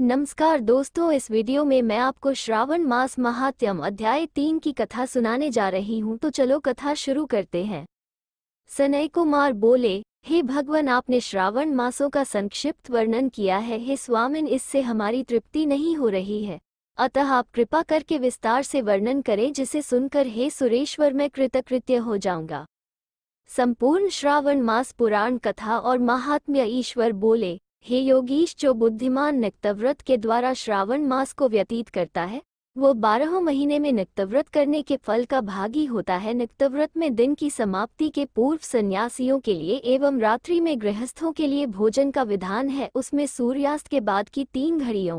नमस्कार दोस्तों इस वीडियो में मैं आपको श्रावण मास महात्यम अध्याय तीन की कथा सुनाने जा रही हूँ तो चलो कथा शुरू करते हैं सनय कुमार बोले हे भगवान आपने श्रावण मासों का संक्षिप्त वर्णन किया है हे स्वामिन इससे हमारी तृप्ति नहीं हो रही है अतः आप कृपा करके विस्तार से वर्णन करें जिसे सुनकर हे सुरेश्वर मैं कृतकृत्य हो जाऊंगा संपूर्ण श्रावण मास पुराण कथा और महात्म्य ईश्वर बोले हे योगीश जो बुद्धिमान नित्यव्रत के द्वारा श्रावण मास को व्यतीत करता है वो बारह महीने में नित्यव्रत करने के फल का भागी होता है नित्यव्रत में दिन की समाप्ति के पूर्व सन्यासियों के लिए एवं रात्रि में गृहस्थों के लिए भोजन का विधान है उसमें सूर्यास्त के बाद की तीन घड़ियों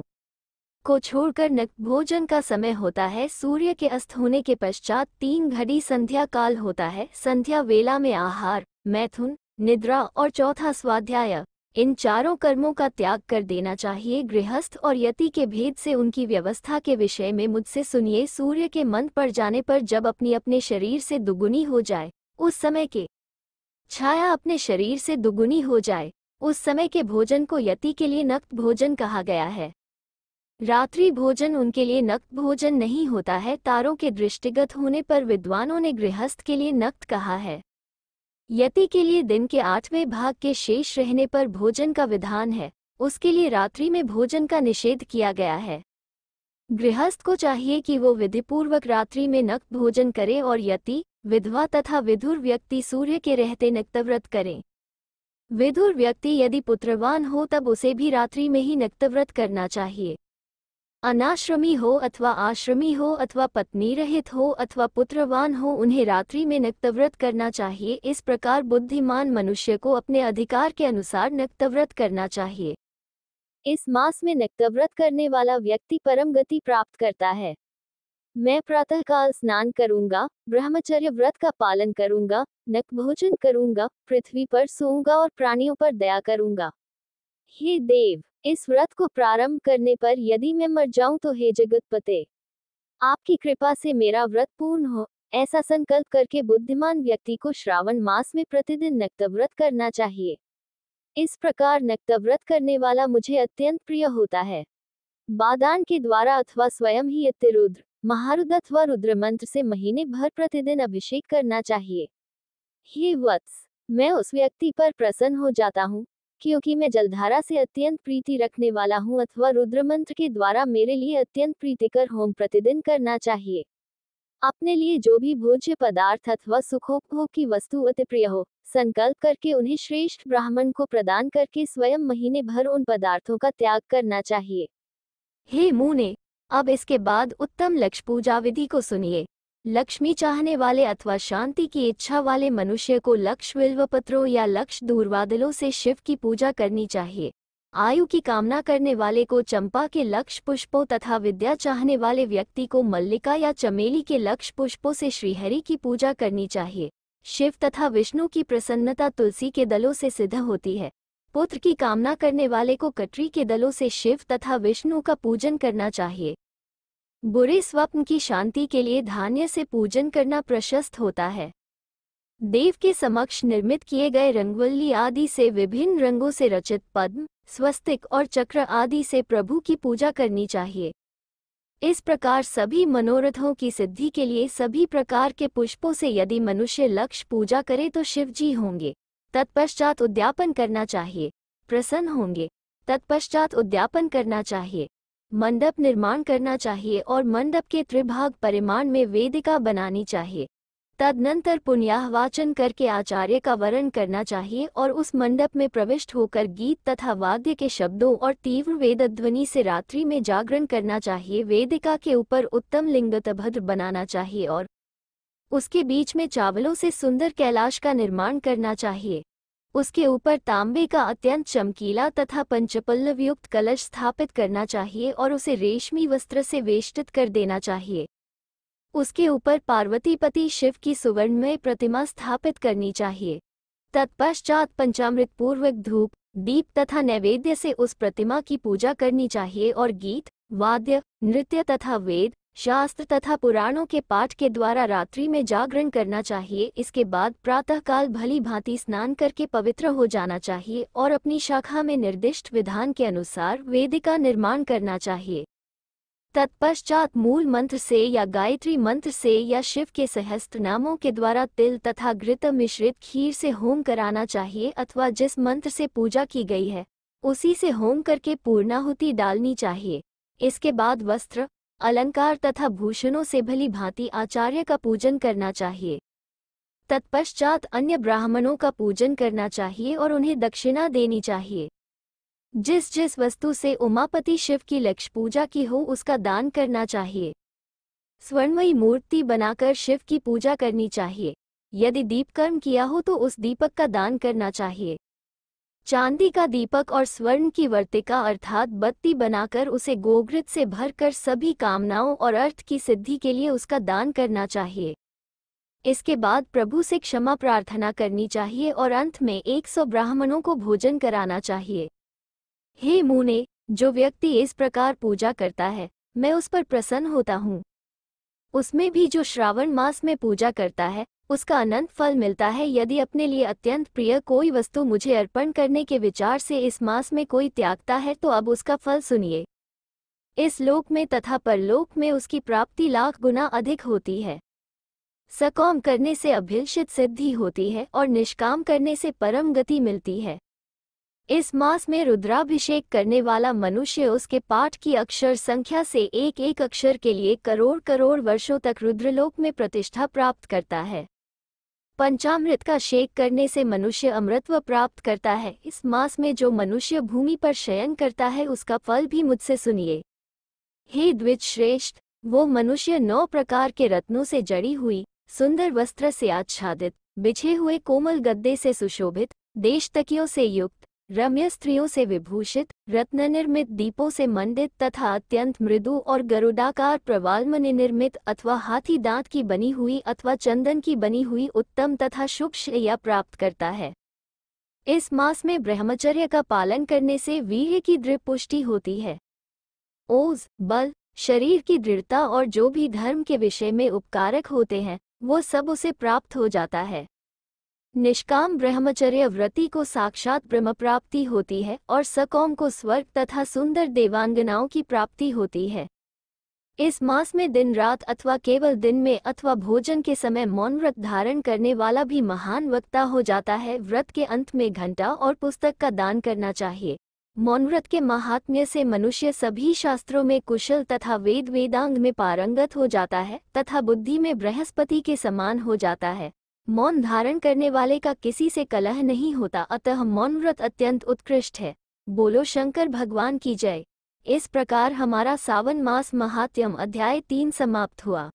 को छोड़कर नक भोजन का समय होता है सूर्य के अस्त होने के पश्चात तीन घड़ी संध्या काल होता है संध्या वेला में आहार मैथुन निद्रा और चौथा स्वाध्याय इन चारों कर्मों का त्याग कर देना चाहिए गृहस्थ और यति के भेद से उनकी व्यवस्था के विषय में मुझसे सुनिए सूर्य के मंद पड़ जाने पर जब अपनी अपने शरीर से दुगुनी हो जाए उस समय के छाया अपने शरीर से दुगुनी हो जाए उस समय के भोजन को यति के लिए नक्त भोजन कहा गया है रात्रि भोजन उनके लिए नक्त भोजन नहीं होता है तारों के दृष्टिगत होने पर विद्वानों ने गृहस्थ के लिए नक्त कहा है यति के लिए दिन के आठवें भाग के शेष रहने पर भोजन का विधान है उसके लिए रात्रि में भोजन का निषेध किया गया है गृहस्थ को चाहिए कि वो विधिपूर्वक रात्रि में नक्त भोजन करे और यति विधवा तथा विधुर व्यक्ति सूर्य के रहते नक्तव्रत करें विधुर व्यक्ति यदि पुत्रवान हो तब उसे भी रात्रि में ही नक्तव्रत करना चाहिए अनाश्रमी हो अथवा आश्रमी हो अथवा पत्नी रहित हो अथवा पुत्रवान हो उन्हें रात्रि में नक्तव्रत करना चाहिए इस प्रकार बुद्धिमान मनुष्य को अपने अधिकार के अनुसार नक्तव्रत करना चाहिए इस मास में नक्तव्रत करने वाला व्यक्ति परम गति प्राप्त करता है मैं प्रातःकाल स्नान करूंगा ब्रह्मचर्य व्रत का पालन करूंगा नक भोजन करूंगा पृथ्वी पर सोऊंगा और प्राणियों पर दया करूंगा हे देव इस व्रत को प्रारंभ करने पर यदि मैं मर जाऊं तो हे जगत पते आपकी कृपा से मेरा व्रत पूर्ण हो ऐसा संकल्प करके बुद्धिमान व्यक्ति को श्रावण मास में प्रतिदिन व्रत करना चाहिए इस प्रकार व्रत करने वाला मुझे अत्यंत प्रिय होता है बादान के द्वारा अथवा स्वयं ही अतिरुद्र महारुद अथवा रुद्र मंत्र से महीने भर प्रतिदिन अभिषेक करना चाहिए हे वत्स मैं उस व्यक्ति पर प्रसन्न हो जाता हूँ क्योंकि मैं जलधारा से अत्यंत प्रीति रखने वाला हूँ अथवा रुद्रमंत्र के द्वारा मेरे लिए अत्यंत प्रीतिकर होम प्रतिदिन करना चाहिए अपने लिए जो भी भोज्य पदार्थ अथवा सुखोपभोग की वस्तु अति प्रिय हो संकल्प करके उन्हें श्रेष्ठ ब्राह्मण को प्रदान करके स्वयं महीने भर उन पदार्थों का त्याग करना चाहिए हे मुने अब इसके बाद उत्तम लक्ष्य पूजा विधि को सुनिए लक्ष्मी चाहने वाले अथवा शांति की इच्छा वाले मनुष्य को लक्ष्य विल्वपत्रों या लक्ष्य दूरवादलों से शिव की पूजा करनी चाहिए आयु की कामना करने वाले को चंपा के लक्ष्य पुष्पों तथा विद्या चाहने वाले व्यक्ति को मल्लिका या चमेली के लक्ष्य पुष्पों से श्रीहरि की पूजा करनी चाहिए शिव तथा विष्णु की प्रसन्नता तुलसी के दलों से सिद्ध होती है पुत्र की कामना करने वाले को कटरी के दलों से शिव तथा विष्णु का पूजन करना चाहिए बुरे स्वप्न की शांति के लिए धान्य से पूजन करना प्रशस्त होता है देव के समक्ष निर्मित किए गए रंगवल्ली आदि से विभिन्न रंगों से रचित पद्म स्वस्तिक और चक्र आदि से प्रभु की पूजा करनी चाहिए इस प्रकार सभी मनोरथों की सिद्धि के लिए सभी प्रकार के पुष्पों से यदि मनुष्य लक्ष्य पूजा करे तो शिव जी होंगे तत्पश्चात उद्यापन करना चाहिए प्रसन्न होंगे तत्पश्चात उद्यापन करना चाहिए मंडप निर्माण करना चाहिए और मंडप के त्रिभाग परिमाण में वेदिका बनानी चाहिए तदनंतर वाचन करके आचार्य का वरण करना चाहिए और उस मंडप में प्रविष्ट होकर गीत तथा वाद्य के शब्दों और तीव्र वेदध्वनि से रात्रि में जागरण करना चाहिए वेदिका के ऊपर उत्तम लिंगतभद्र बनाना चाहिए और उसके बीच में चावलों से सुंदर कैलाश का निर्माण करना चाहिए उसके ऊपर तांबे का अत्यंत चमकीला तथा पंचपल्लवयुक्त कलश स्थापित करना चाहिए और उसे रेशमी वस्त्र से वेष्टित कर देना चाहिए उसके ऊपर पार्वतीपति शिव की सुवर्णमय प्रतिमा स्थापित करनी चाहिए तत्पश्चात पंचामृत पूर्वक धूप दीप तथा नैवेद्य से उस प्रतिमा की पूजा करनी चाहिए और गीत वाद्य नृत्य तथा वेद शास्त्र तथा पुराणों के पाठ के द्वारा रात्रि में जागरण करना चाहिए इसके बाद प्रातःकाल भली भांति स्नान करके पवित्र हो जाना चाहिए और अपनी शाखा में निर्दिष्ट विधान के अनुसार वेद का निर्माण करना चाहिए तत्पश्चात मूल मंत्र से या गायत्री मंत्र से या शिव के सहस्त्र नामों के द्वारा तिल तथा घृत मिश्रित खीर से होम कराना चाहिए अथवा जिस मंत्र से पूजा की गई है उसी से होम करके पूर्णाहुति डालनी चाहिए इसके बाद वस्त्र अलंकार तथा भूषणों से भली भांति आचार्य का पूजन करना चाहिए तत्पश्चात अन्य ब्राह्मणों का पूजन करना चाहिए और उन्हें दक्षिणा देनी चाहिए जिस जिस वस्तु से उमापति शिव की लक्ष्य पूजा की हो उसका दान करना चाहिए स्वर्णमयी मूर्ति बनाकर शिव की पूजा करनी चाहिए यदि दीपकर्म किया हो तो उस दीपक का दान करना चाहिए चांदी का दीपक और स्वर्ण की वर्तिका अर्थात बत्ती बनाकर उसे गोघृत से भरकर सभी कामनाओं और अर्थ की सिद्धि के लिए उसका दान करना चाहिए इसके बाद प्रभु से क्षमा प्रार्थना करनी चाहिए और अंत में 100 ब्राह्मणों को भोजन कराना चाहिए हे मुने जो व्यक्ति इस प्रकार पूजा करता है मैं उस पर प्रसन्न होता हूँ उसमें भी जो श्रावण मास में पूजा करता है उसका अनंत फल मिलता है यदि अपने लिए अत्यंत प्रिय कोई वस्तु मुझे अर्पण करने के विचार से इस मास में कोई त्यागता है तो अब उसका फल सुनिए इस लोक में तथा परलोक में उसकी प्राप्ति लाख गुना अधिक होती है सकौम करने से अभिलषित सिद्धि होती है और निष्काम करने से परम गति मिलती है इस मास में रुद्राभिषेक करने वाला मनुष्य उसके पाठ की अक्षर संख्या से एक एक अक्षर के लिए करोड़ करोड़ वर्षों तक रुद्रलोक में प्रतिष्ठा प्राप्त करता है पंचामृत का शेक करने से मनुष्य अमृतत्व प्राप्त करता है इस मास में जो मनुष्य भूमि पर शयन करता है उसका फल भी मुझसे सुनिए हे द्विज श्रेष्ठ वो मनुष्य नौ प्रकार के रत्नों से जड़ी हुई सुंदर वस्त्र से आच्छादित बिछे हुए कोमल गद्दे से सुशोभित देश तकियों से युक्त रम्य स्त्रियों से विभूषित रत्न निर्मित दीपों से मंडित तथा अत्यंत मृदु और गरुडाकार प्रवालमनि निर्मित अथवा हाथी दांत की बनी हुई अथवा चंदन की बनी हुई उत्तम तथा शुभ श्रेया प्राप्त करता है इस मास में ब्रह्मचर्य का पालन करने से वीर्य की दृढ़ पुष्टि होती है ओज बल शरीर की दृढ़ता और जो भी धर्म के विषय में उपकारक होते हैं वो सब उसे प्राप्त हो जाता है निष्काम ब्रह्मचर्य व्रति को साक्षात ब्रह्म प्राप्ति होती है और सकौम को स्वर्ग तथा सुंदर देवांगनाओं की प्राप्ति होती है इस मास में दिन रात अथवा केवल दिन में अथवा भोजन के समय मौन व्रत धारण करने वाला भी महान वक्ता हो जाता है व्रत के अंत में घंटा और पुस्तक का दान करना चाहिए मौन व्रत के महात्म्य से मनुष्य सभी शास्त्रों में कुशल तथा वेद वेदांग में पारंगत हो जाता है तथा बुद्धि में बृहस्पति के समान हो जाता है मौन धारण करने वाले का किसी से कलह नहीं होता अतः मौन व्रत अत्यंत उत्कृष्ट है बोलो शंकर भगवान की जय इस प्रकार हमारा सावन मास महात्यम अध्याय तीन समाप्त हुआ